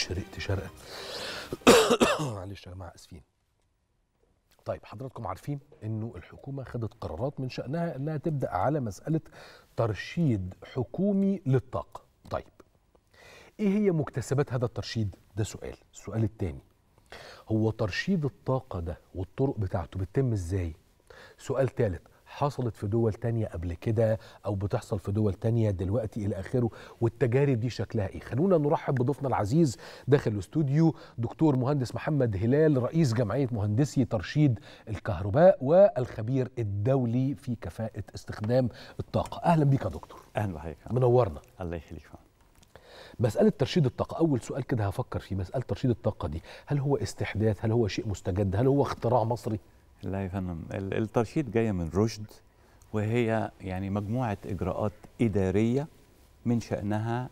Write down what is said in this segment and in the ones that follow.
شرقت شرقة معلش يا جماعة آسفين طيب حضراتكم عارفين انه الحكومه خدت قرارات من شانها انها تبدا على مساله ترشيد حكومي للطاقه طيب ايه هي مكتسبات هذا الترشيد ده سؤال السؤال الثاني هو ترشيد الطاقه ده والطرق بتاعته بتتم ازاي سؤال ثالث حصلت في دول تانية قبل كده أو بتحصل في دول تانية دلوقتي إلى آخره والتجارب دي شكلها إيه خلونا نرحب بضيفنا العزيز داخل الاستوديو دكتور مهندس محمد هلال رئيس جمعية مهندسي ترشيد الكهرباء والخبير الدولي في كفاءة استخدام الطاقة أهلا بيك يا دكتور أهلا بحضرتك منورنا الله يخليك مسألة ترشيد الطاقة أول سؤال كده هفكر فيه مسألة ترشيد الطاقة دي هل هو استحداث هل هو شيء مستجد هل هو اختراع مصري لا يا فندم الترشيد جايه من رشد وهي يعني مجموعه اجراءات اداريه من شانها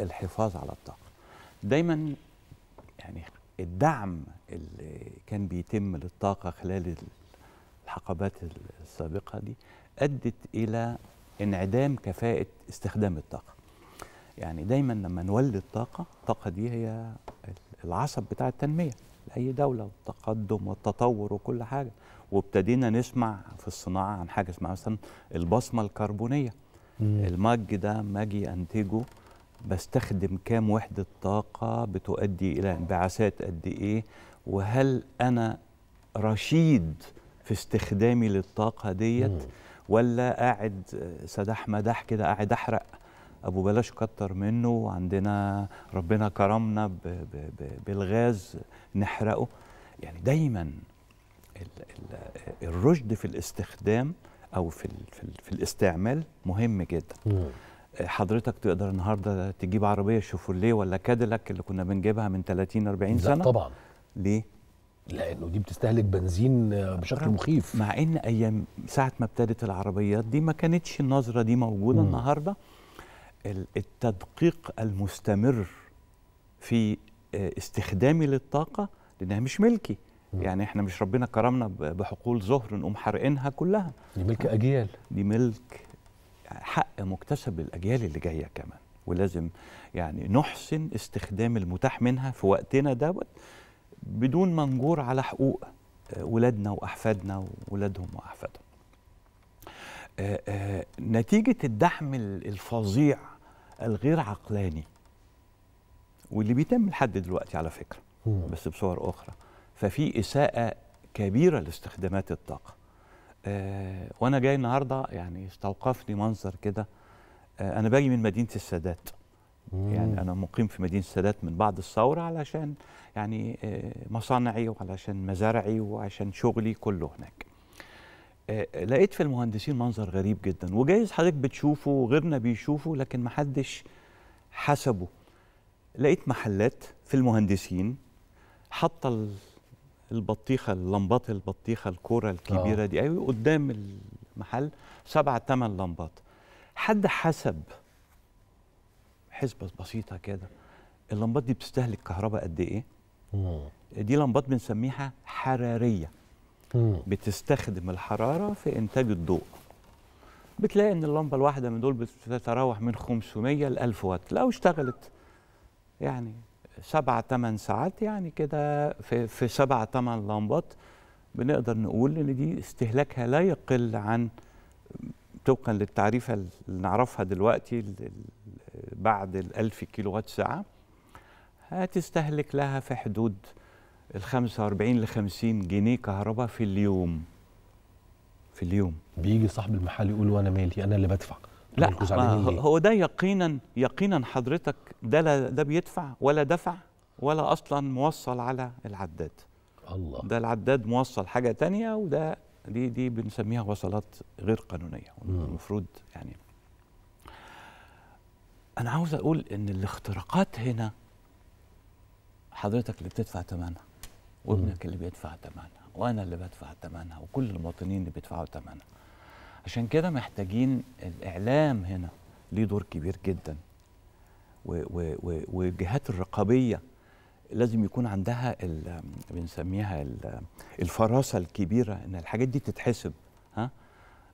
الحفاظ على الطاقه دايما يعني الدعم اللي كان بيتم للطاقه خلال الحقبات السابقه دي ادت الى انعدام كفاءه استخدام الطاقه يعني دايما لما نولد طاقه الطاقه دي هي العصب بتاع التنميه لاي دوله والتقدم والتطور وكل حاجه وابتدينا نسمع في الصناعه عن حاجه اسمها مثلا البصمه الكربونيه المج ده ما اجي انتجه بستخدم كام وحده طاقه بتؤدي الى انبعاثات قد ايه وهل انا رشيد في استخدامي للطاقه ديت ولا قاعد آه، سدح مدح كده قاعد احرق ابو بلاش كتر منه وعندنا ربنا كرمنا بـ بـ بـ بالغاز نحرقه يعني دايما الرشد في الاستخدام او في في الاستعمال مهم جدا حضرتك تقدر النهارده تجيب عربيه شوفوليه ولا كاديلاك اللي كنا بنجيبها من 30 40 سنه لا طبعا ليه لانه دي بتستهلك بنزين بشكل مخيف مع ان ايام ساعه ما ابتدت العربيات دي ما كانتش النظره دي موجوده مم. النهارده التدقيق المستمر في آه، استخدامي للطاقه لانها مش ملكي يعني احنا مش ربنا كرمنا بحقول زهر نقوم حرقينها كلها دي ملك اجيال دي ملك حق مكتسب للاجيال اللي جايه كمان ولازم يعني نحسن استخدام المتاح منها في وقتنا دوت بدون ما نجور على حقوق آه، ولادنا واحفادنا وولادهم واحفادهم آه، نتيجه الدعم الفظيع الغير عقلاني واللي بيتم لحد دلوقتي على فكره بس بصور اخرى ففي اساءه كبيره لاستخدامات الطاقه آه وانا جاي النهارده يعني استوقفني منظر كده آه انا باجي من مدينه السادات مم. يعني انا مقيم في مدينه السادات من بعد الثوره علشان يعني آه مصانعي وعلشان مزارعي وعشان شغلي كله هناك آه، لقيت في المهندسين منظر غريب جدا وجايز حضرتك بتشوفه وغيرنا بيشوفه لكن محدش حسبه لقيت محلات في المهندسين حاطه البطيخه اللمبات البطيخه الكوره الكبيره أوه. دي أيوة قدام المحل سبع ثمان لمبات حد حسب حسبه بسيطه كده اللمبات دي بتستهلك كهرباء قد ايه؟ دي لمبات بنسميها حراريه بتستخدم الحراره في انتاج الضوء بتلاقي ان اللمبه الواحده من دول بتتراوح من 500 ل 1000 واط لو اشتغلت يعني سبعة ثمان ساعات يعني كده في في سبع ثمان لمبات بنقدر نقول ان دي استهلاكها لا يقل عن طبقا للتعريفه اللي نعرفها دلوقتي بعد ال 1000 كيلو وات ساعه هتستهلك لها في حدود ال 45 ل 50 جنيه كهرباء في اليوم في اليوم بيجي صاحب المحل يقول وانا مالي انا اللي بدفع لا هو ده يقينا يقينا حضرتك ده لا ده بيدفع ولا دفع ولا اصلا موصل على العداد الله ده العداد موصل حاجه تانية وده دي دي بنسميها وصلات غير قانونيه المفروض يعني انا عاوز اقول ان الاختراقات هنا حضرتك اللي بتدفع ثمنها وابنك اللي بيدفع ثمنها وانا اللي بدفع ثمنها وكل المواطنين اللي بيدفعوا ثمنها عشان كده محتاجين الاعلام هنا ليه دور كبير جدا والجهات الرقابيه لازم يكون عندها بنسميها الفراسه الكبيره ان الحاجات دي تتحسب ها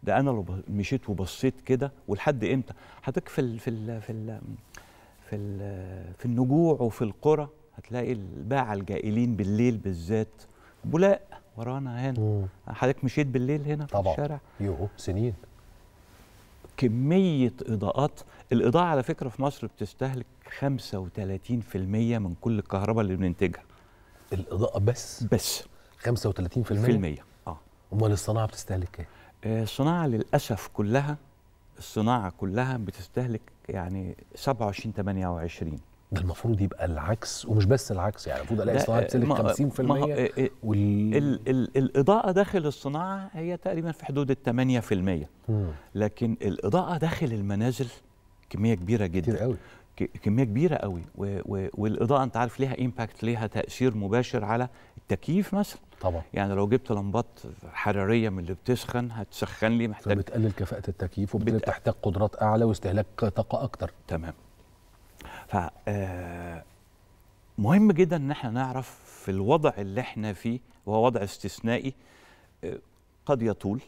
ده انا لو مشيت وبصيت كده ولحد امتى حضرتك في الـ في ال في ال في, ال في النجوع وفي القرى هتلاقي الباعة الجائلين بالليل بالذات بلاء ورانا هنا حضرتك مشيت بالليل هنا طبعا. في الشارع يوه سنين كمية إضاءات الإضاءة على فكرة في مصر بتستهلك 35% من كل الكهرباء اللي بننتجها الإضاءة بس بس 35% في اه أمال الصناعة بتستهلك إيه؟ آه، الصناعة للأسف كلها الصناعة كلها بتستهلك يعني 27 28 ده المفروض يبقى العكس ومش بس العكس يعني المفروض الاقي صناعه بتسلك 50% إيه، إيه، وال... ال ال الاضاءه داخل الصناعه هي تقريبا في حدود ال 8% لكن الاضاءه داخل المنازل كميه كبيره جدا كتير قوي كميه كبيره قوي و و والاضاءه انت عارف ليها امباكت ليها تاثير مباشر على التكييف مثلا طبعا يعني لو جبت لمبات حراريه من اللي بتسخن هتسخن لي محتاج بتقلل كفاءه التكييف وبتحتاج قدرات اعلى واستهلاك طاقه اكتر تمام ف آه، مهم جدا ان احنا نعرف في الوضع اللي احنا فيه وهو وضع استثنائي آه، قد يطول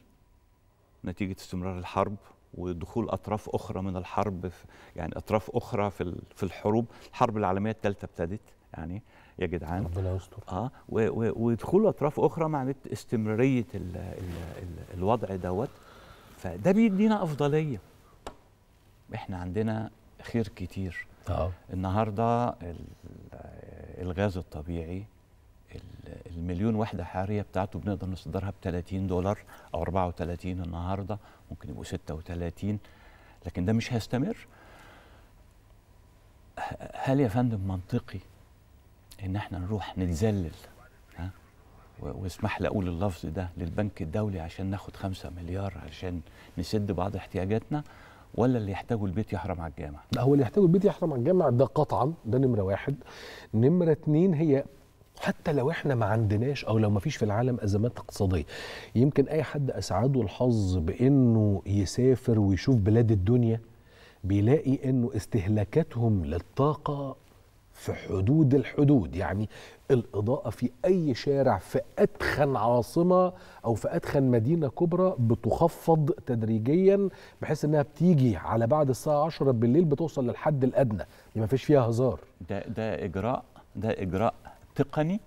نتيجه استمرار الحرب ودخول اطراف اخرى من الحرب يعني اطراف اخرى في في الحروب الحرب العالميه الثالثه ابتدت يعني يا جدعان ربنا يستر اه ودخول اطراف اخرى معنت استمراريه الـ الـ الـ الوضع دوت فده بيدينا افضليه احنا عندنا خير كتير أوه. النهارده الغاز الطبيعي المليون وحده حراريه بتاعته بنقدر نصدرها ب 30 دولار او 34 النهارده ممكن يبقوا 36 لكن ده مش هيستمر هل يا فندم منطقي ان احنا نروح نتذلل ها واسمح لي اقول اللفظ ده للبنك الدولي عشان ناخد 5 مليار عشان نسد بعض احتياجاتنا ولا اللي يحتاجه البيت يحرم على الجامع؟ لا هو اللي يحتاجه البيت يحرم على الجامع ده قطعا ده نمره واحد. نمره اتنين هي حتى لو احنا ما عندناش او لو ما فيش في العالم ازمات اقتصاديه يمكن اي حد اسعده الحظ بانه يسافر ويشوف بلاد الدنيا بيلاقي انه استهلاكاتهم للطاقه في حدود الحدود يعني الإضاءة في أي شارع في أدخن عاصمة أو في أدخن مدينة كبرى بتخفض تدريجيا بحيث أنها بتيجي على بعد الساعة 10 بالليل بتوصل للحد الأدنى دي يعني ما فيش فيها هزار ده, ده إجراء ده إجراء تقني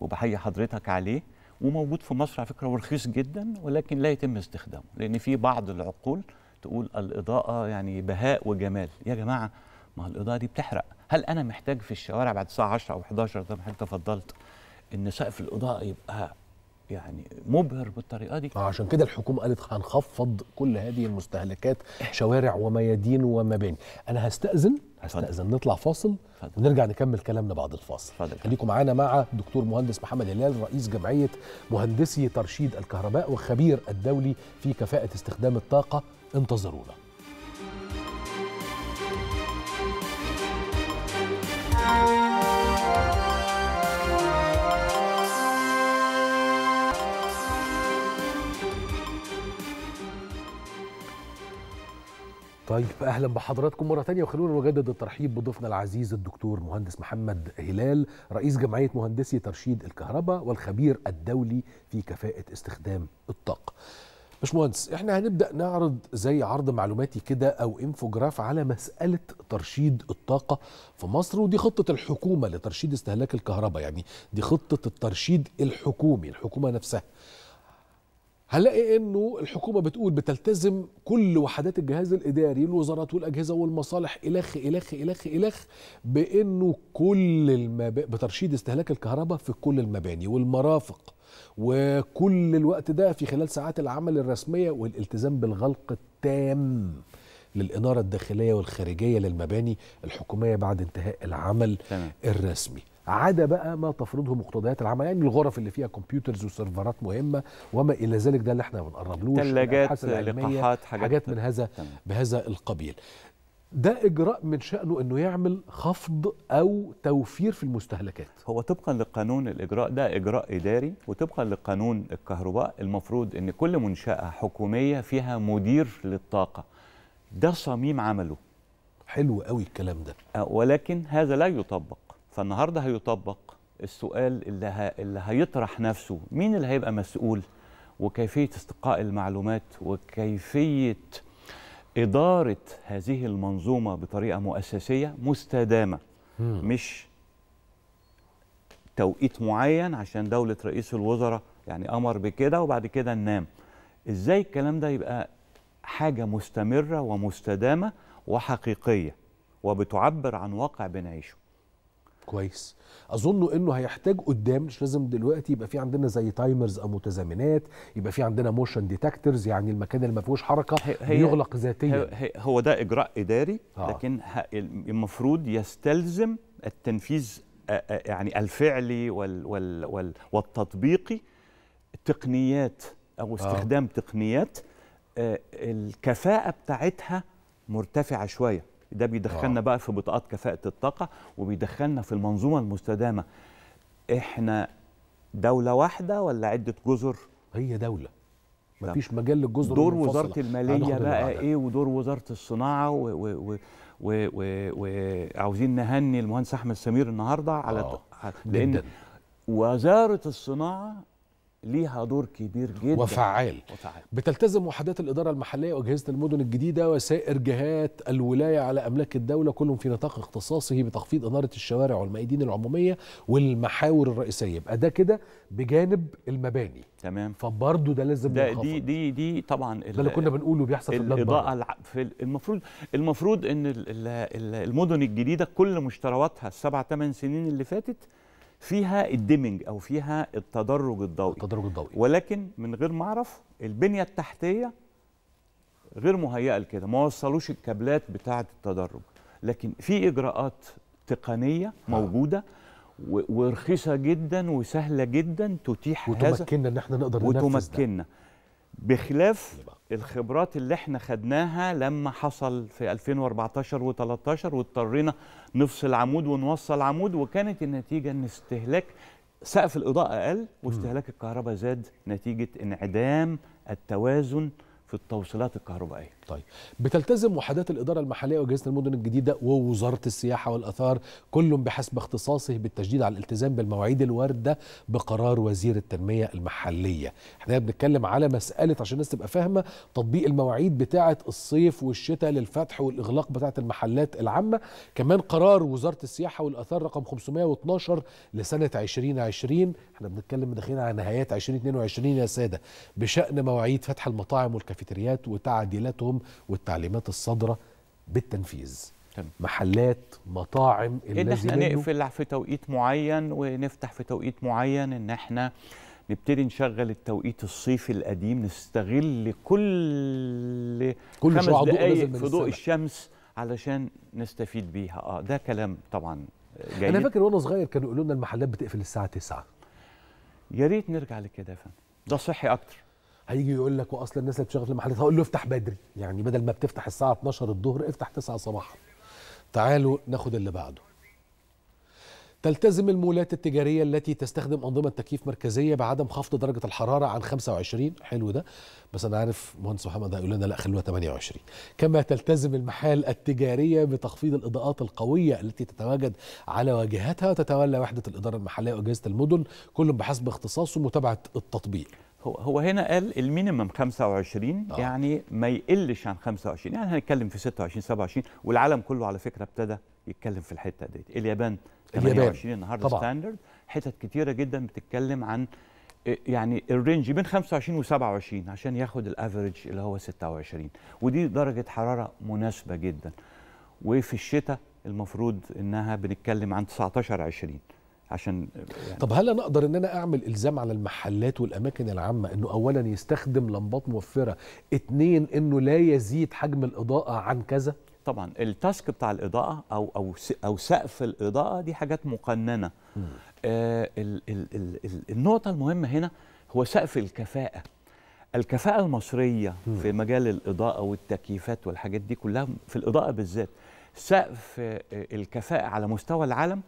وبحيي حضرتك عليه وموجود في مصر على فكرة ورخيص جدا ولكن لا يتم استخدامه لأن في بعض العقول تقول الإضاءة يعني بهاء وجمال يا جماعة ما الإضاءة دي بتحرق هل انا محتاج في الشوارع بعد الساعه 10 او 11 زي ما حضرتك تفضلت ان سقف الاضاءه يبقى يعني مبهر بالطريقه دي آه، عشان كده الحكومه قالت هنخفض كل هذه المستهلكات شوارع وميادين ومباني انا هستاذن هستاذن نطلع فاصل فضل. ونرجع نكمل كلامنا بعد الفاصل خليكم معانا مع دكتور مهندس محمد هلال رئيس جمعيه مهندسي ترشيد الكهرباء والخبير الدولي في كفاءه استخدام الطاقه انتظرونا طيب اهلا بحضراتكم مره ثانيه وخلونا نجدد الترحيب بضيفنا العزيز الدكتور مهندس محمد هلال رئيس جمعيه مهندسي ترشيد الكهرباء والخبير الدولي في كفاءه استخدام الطاقه باشمهندس احنا هنبدا نعرض زي عرض معلوماتي كده او انفوجراف على مساله ترشيد الطاقه في مصر ودي خطه الحكومه لترشيد استهلاك الكهرباء يعني دي خطه الترشيد الحكومي الحكومه نفسها هنلاقي انه الحكومه بتقول بتلتزم كل وحدات الجهاز الاداري الوزارات والاجهزه والمصالح الخ الخ الخ الخ بانه كل المبا... بترشيد استهلاك الكهرباء في كل المباني والمرافق وكل الوقت ده في خلال ساعات العمل الرسميه والالتزام بالغلق التام للإنارة الداخلية والخارجية للمباني الحكومية بعد انتهاء العمل تمام. الرسمي عدا بقى ما تفرضه مقتضيات العمل يعني الغرف اللي فيها كمبيوترز وسيرفرات مهمه وما الى ذلك ده اللي احنا ما بنقربلوش ثلاجات لقاحات حاجات, حاجات من هذا تمام. بهذا القبيل ده اجراء من شانه انه يعمل خفض او توفير في المستهلكات هو طبقا للقانون الاجراء ده اجراء اداري وطبقا لقانون الكهرباء المفروض ان كل منشاه حكوميه فيها مدير للطاقه ده صميم عمله حلو قوي الكلام ده أه، ولكن هذا لا يطبق فالنهارده هيطبق السؤال اللي, ه... اللي هيطرح نفسه مين اللي هيبقى مسؤول وكيفيه استقاء المعلومات وكيفيه إدارة هذه المنظومة بطريقة مؤسسية مستدامة مم. مش توقيت معين عشان دولة رئيس الوزراء يعني أمر بكده وبعد كده ننام إزاي الكلام ده يبقى حاجة مستمرة ومستدامة وحقيقية وبتعبر عن واقع بنعيشه كويس اظن انه هيحتاج قدام مش لازم دلوقتي يبقى في عندنا زي تايمرز او متزامنات يبقى في عندنا موشن ديتكتورز يعني المكان اللي ما فيهوش حركه هي يغلق ذاتيا هو ده اجراء اداري آه. لكن المفروض يستلزم التنفيذ يعني الفعلي وال وال وال والتطبيقي تقنيات او آه. استخدام آه. تقنيات الكفاءه بتاعتها مرتفعه شويه ده بيدخلنا آه. بقى في بطاقات كفاءه الطاقه وبيدخلنا في المنظومه المستدامه احنا دوله واحده ولا عده جزر هي دوله مفيش مجال للجزر دور المفصلة. وزاره الماليه بقى ايه ودور وزاره الصناعه و... وعاوزين نهني المهندس احمد سمير النهارده على آه. لان وزاره الصناعه ليها دور كبير جدا وفعال, وفعال. بتلتزم وحدات الإدارة المحلية وأجهزة المدن الجديدة وسائر جهات الولاية على أملاك الدولة كلهم في نطاق اختصاصه بتخفيض إنارة الشوارع والميادين العمومية والمحاور الرئيسية يبقى ده كده بجانب المباني تمام فبرضه ده لازم ده دي دي دي طبعا ده اللي كنا بنقوله بيحصل في الإضاءة في المفروض المفروض إن المدن الجديدة كل مشترياتها السبع ثمان سنين اللي فاتت فيها الديمنج او فيها التدرج الضوئي التدرج الضوئي ولكن من غير ما اعرف البنيه التحتيه غير مهيئه لكده ما وصلوش الكابلات بتاعه التدرج لكن في اجراءات تقنيه موجوده ورخيصه جدا وسهله جدا تتيح وتمكننا هذا وتمكننا ان احنا نقدر ننفذ وتمكننا بخلاف الخبرات اللي احنا خدناها لما حصل في 2014 و13 واضطرينا نفصل عمود ونوصل عمود وكانت النتيجه ان استهلاك سقف الاضاءه اقل واستهلاك الكهرباء زاد نتيجه انعدام التوازن في التوصيلات الكهربائيه. طيب بتلتزم وحدات الاداره المحليه واجهزه المدن الجديده ووزاره السياحه والاثار كل بحسب اختصاصه بالتشديد على الالتزام بالمواعيد الوارده بقرار وزير التنميه المحليه. احنا بنتكلم على مساله عشان الناس تبقى فاهمه تطبيق المواعيد بتاعه الصيف والشتاء للفتح والاغلاق بتاعه المحلات العامه، كمان قرار وزاره السياحه والاثار رقم 512 لسنه 2020 احنا بنتكلم داخلين على نهايات 2022 يا ساده بشان مواعيد فتح المطاعم والكافيات السكرتيريات وتعديلاتهم والتعليمات الصادره بالتنفيذ تمام. محلات مطاعم إيه ان احنا نقفل في توقيت معين ونفتح في توقيت معين ان احنا نبتدي نشغل التوقيت الصيفي القديم نستغل كل, كل خمس دقايق في ضوء الشمس علشان نستفيد بيها اه ده كلام طبعا جيد انا فاكر وانا صغير كانوا يقولوا لنا المحلات بتقفل الساعه 9 يا ريت نرجع لكده يا فندم ده صحي اكتر هيجي يقول لك واصل الناس اللي بتشتغل في المحلات هقول له افتح بدري يعني بدل ما بتفتح الساعه 12 الظهر افتح 9 صباحا تعالوا ناخد اللي بعده تلتزم المولات التجارية التي تستخدم أنظمة تكييف مركزية بعدم خفض درجة الحرارة عن 25 حلو ده بس أنا عارف مهندس محمد هيقول لنا لا خلوها 28 كما تلتزم المحال التجارية بتخفيض الإضاءات القوية التي تتواجد على واجهتها تتولى وحدة الإدارة المحلية وأجهزة المدن كل بحسب اختصاصه متابعة التطبيق هو هو هنا قال المينيمم 25 آه. يعني ما يقلش عن 25 يعني هنتكلم في 26 27 والعالم كله على فكره ابتدى يتكلم في الحته ديت اليابان 28 النهارده ستاندرد حتت كتيره جدا بتتكلم عن آه، يعني الرينج بين 25 و27 عشان ياخد الافريج اللي هو 26 ودي درجه حراره مناسبه جدا وفي الشتاء المفروض انها بنتكلم عن 19 20 عشان يعني طب هل انا اقدر ان انا اعمل الزام على المحلات والاماكن العامه انه اولا يستخدم لمبات موفره اتنين انه لا يزيد حجم الاضاءه عن كذا طبعا التاسك بتاع الاضاءه او او او سقف الاضاءه دي حاجات مقننه آه ال ال ال ال النقطه المهمه هنا هو سقف الكفاءه الكفاءه المصريه مم. في مجال الاضاءه والتكييفات والحاجات دي كلها في الاضاءه بالذات سقف آه، الكفاءه على مستوى العالم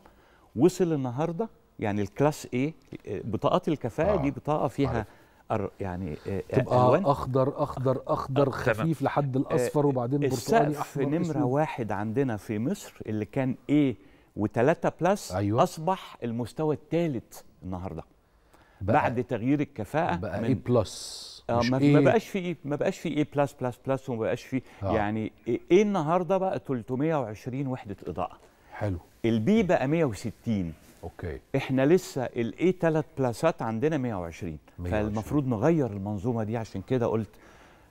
وصل النهارده يعني الكلاس ايه بطاقات الكفاءه آه. دي بطاقه فيها أر يعني آه، تبقى ألوان. اخضر اخضر اخضر آه. خفيف لحد آه، الاصفر وبعدين برتقالي احمر نمره اسود. واحد عندنا في مصر اللي كان ايه و3 بلس أيوة. اصبح المستوى الثالث النهارده بعد تغيير الكفاءه بقى من ايه بلس آه ما, إيه؟ بقاش في ما بقاش في ايه بلس بلس بلس وما بقاش في آه. يعني ايه النهارده بقى 320 وحده اضاءه حلو البي بقى 160 اوكي احنا لسه الاي ثلاث بلاسات عندنا 120 فالمفروض نغير المنظومه دي عشان كده قلت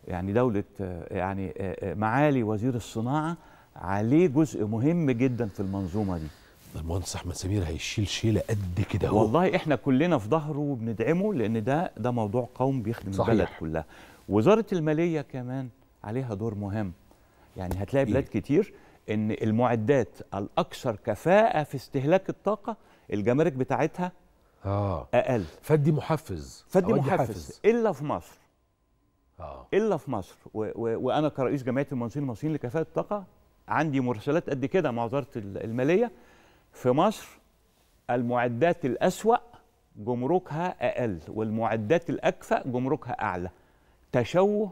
يعني دوله يعني آه، آه، معالي وزير الصناعه عليه جزء مهم جدا في المنظومه دي المهندس احمد سمير هيشيل شيله قد كده هو والله احنا كلنا في ظهره وبندعمه لان ده ده موضوع قوم بيخدم صحيح. البلد كلها وزاره الماليه كمان عليها دور مهم يعني هتلاقي بلاد إيه؟ كتير ان المعدات الاكثر كفاءه في استهلاك الطاقه الجمارك بتاعتها اه اقل فدي محفز فدي محفز محفز الا في مصر اه الا في مصر و و وانا كرئيس جمعيه المهندسين المصريين لكفاءه الطاقه عندي مرسلات قد كده مع وزاره الماليه في مصر المعدات الاسوا جمركها اقل والمعدات الاكفأ جمركها اعلى تشوه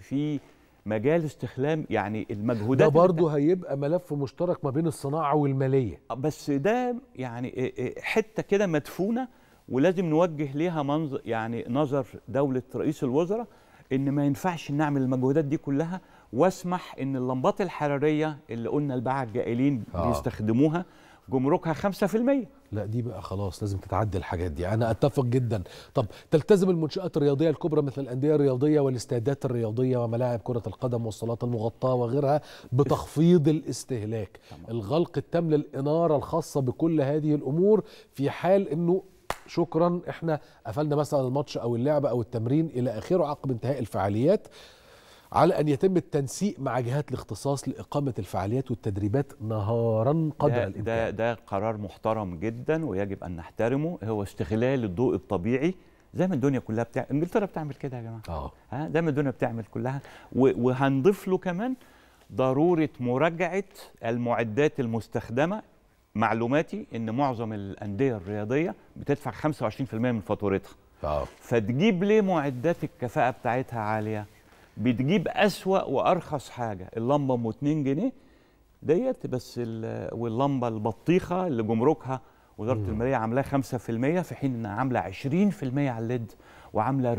في مجال استخدام يعني المجهودات ده برضه هيبقى ملف مشترك ما بين الصناعه والماليه آه، بس ده يعني آه، آه، حته كده مدفونه ولازم نوجه ليها منظر يعني نظر دوله رئيس الوزراء ان ما ينفعش نعمل المجهودات دي كلها واسمح ان اللمبات الحراريه اللي قلنا الباعه الجائلين آه. بيستخدموها جمركها 5% لا دي بقى خلاص لازم تتعدي الحاجات دي انا اتفق جدا طب تلتزم المنشات الرياضيه الكبرى مثل الانديه الرياضيه والاستادات الرياضيه وملاعب كره القدم والصالات المغطاه وغيرها بتخفيض الاستهلاك الغلق التام للاناره الخاصه بكل هذه الامور في حال انه شكرا احنا قفلنا مثلا الماتش او اللعبه او التمرين الى اخره عقب انتهاء الفعاليات على أن يتم التنسيق مع جهات الاختصاص لإقامة الفعاليات والتدريبات نهارا قدر ده الإمكان ده, ده قرار محترم جدا ويجب أن نحترمه هو استغلال الضوء الطبيعي زي ما الدنيا كلها بتاع انجلترا بتعمل كده يا جماعه اه ها زي ما الدنيا بتعمل كلها وهنضيف له كمان ضروره مراجعه المعدات المستخدمه معلوماتي ان معظم الانديه الرياضيه بتدفع 25% من فاتورتها اه فتجيب ليه معدات الكفاءه بتاعتها عاليه بتجيب اسوا وارخص حاجه اللمبه ام 2 جنيه ديت بس واللمبه البطيخه اللي جمركها وزاره الماليه عاملاها 5% في حين انها عامله 20% على الليد وعامله 40%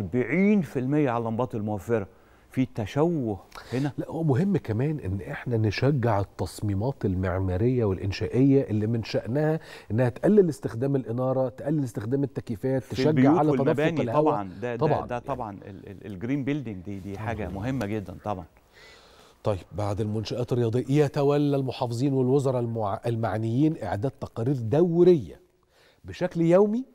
على اللمبات الموفره في تشوه هنا لا هو مهم كمان ان احنا نشجع التصميمات المعماريه والانشائيه اللي من شانها انها تقلل استخدام الاناره تقلل استخدام التكييفات تشجع على تنظيف الهواء طبعا ده طبعا ده, ده طبعا يعني. الجرين بيلدينج دي دي حاجه طبعاً. مهمه جدا طبعا طيب بعد المنشآت الرياضية يتولى المحافظين والوزراء المعنيين إعداد تقارير دورية بشكل يومي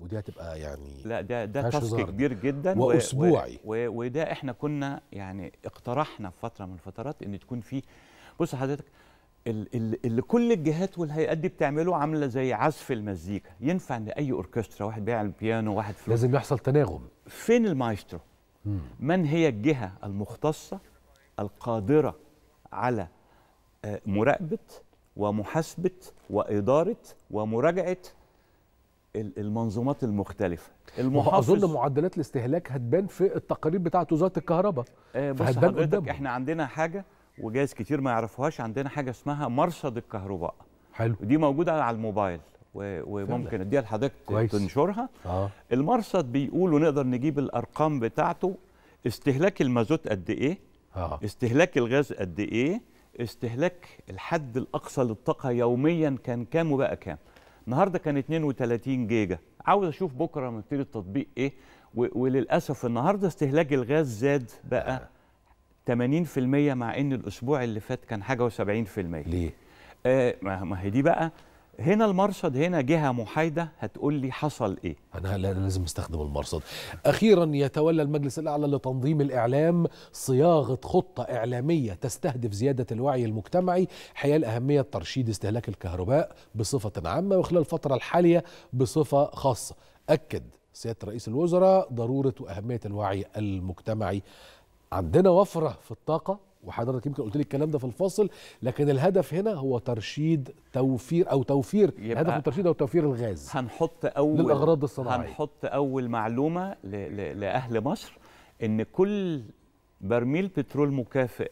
ودي هتبقى يعني لا ده ده تاسك كبير جدا واسبوعي و... و... وده احنا كنا يعني اقترحنا في فتره من الفترات ان تكون في بص حضرتك اللي كل الجهات والهيئات دي بتعمله عامله زي عزف المزيكا ينفع لاي اوركسترا واحد بيع البيانو واحد فلوس لازم يحصل تناغم فين المايسترو من هي الجهه المختصه القادره على آه، مراقبه ومحاسبه واداره ومراجعه المنظومات المختلفه المحافظ اظن معدلات الاستهلاك هتبان في التقارير بتاعه وزاره الكهرباء آه بص حضرتك احنا عندنا حاجه وجايز كتير ما يعرفوهاش عندنا حاجه اسمها مرصد الكهرباء حلو دي موجوده على الموبايل وممكن اديها لحضرتك تنشرها آه. المرصد بيقول ونقدر نجيب الارقام بتاعته استهلاك المازوت قد ايه آه. استهلاك الغاز قد ايه استهلاك الحد الاقصى للطاقه يوميا كان كام وبقى كام النهارده كان 32 جيجا عاوز اشوف بكره لما التطبيق ايه وللاسف النهارده استهلاك الغاز زاد بقى 80% مع ان الاسبوع اللي فات كان حاجه و70% ليه آه ما هي دي بقى هنا المرصد هنا جهة محايدة هتقول لي حصل إيه أنا لازم استخدم المرصد أخيرا يتولى المجلس الأعلى لتنظيم الإعلام صياغة خطة إعلامية تستهدف زيادة الوعي المجتمعي حيال أهمية ترشيد استهلاك الكهرباء بصفة عامة وخلال الفترة الحالية بصفة خاصة أكد سيادة رئيس الوزراء ضرورة وأهمية الوعي المجتمعي عندنا وفرة في الطاقة وحضرتك يمكن قلت لي الكلام ده في الفاصل لكن الهدف هنا هو ترشيد توفير او توفير الهدف هو الترشيد او توفير الغاز هنحط اول للاغراض الصناعيه هنحط اول معلومه ل... ل... لاهل مصر ان كل برميل بترول مكافئ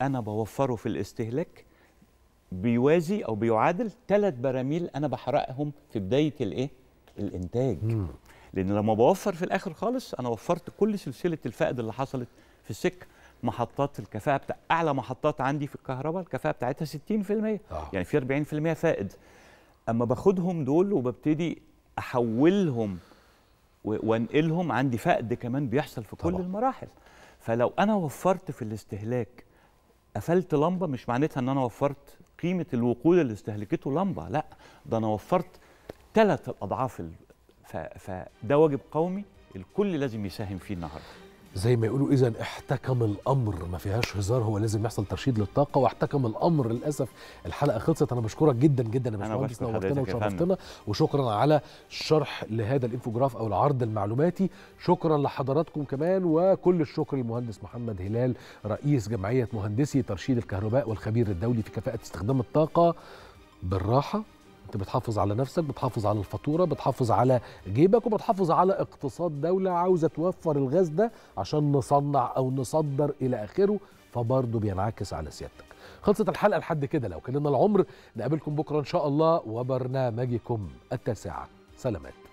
انا بوفره في الاستهلاك بيوازي او بيعادل ثلاث براميل انا بحرقهم في بدايه الايه الانتاج مم. لان لما بوفر في الاخر خالص انا وفرت كل سلسله الفقد اللي حصلت في السكه محطات الكفاءه بتاع اعلى محطات عندي في الكهرباء الكفاءه بتاعتها 60% آه. يعني في 40% فائد اما باخدهم دول وببتدي احولهم وانقلهم عندي فائد كمان بيحصل في كل طبعا. المراحل فلو انا وفرت في الاستهلاك قفلت لمبه مش معناتها ان انا وفرت قيمه الوقود اللي استهلكته لمبه لا ده انا وفرت ثلاث اضعاف ف... فده واجب قومي الكل لازم يساهم فيه النهارده زي ما يقولوا اذا احتكم الامر ما فيهاش هزار هو لازم يحصل ترشيد للطاقه واحتكم الامر للاسف الحلقه خلصت انا بشكرك جدا جدا يا باشمهندس نورتنا وشرفتنا وشكرا على الشرح لهذا الانفوجراف او العرض المعلوماتي شكرا لحضراتكم كمان وكل الشكر للمهندس محمد هلال رئيس جمعيه مهندسي ترشيد الكهرباء والخبير الدولي في كفاءه استخدام الطاقه بالراحه انت بتحافظ على نفسك بتحافظ على الفاتوره بتحافظ على جيبك وبتحافظ على اقتصاد دوله عاوزه توفر الغاز ده عشان نصنع او نصدر الى اخره فبرضه بينعكس على سيادتك خلصت الحلقه لحد كده لو كان لنا العمر نقابلكم بكره ان شاء الله وبرنامجكم التاسعه سلامات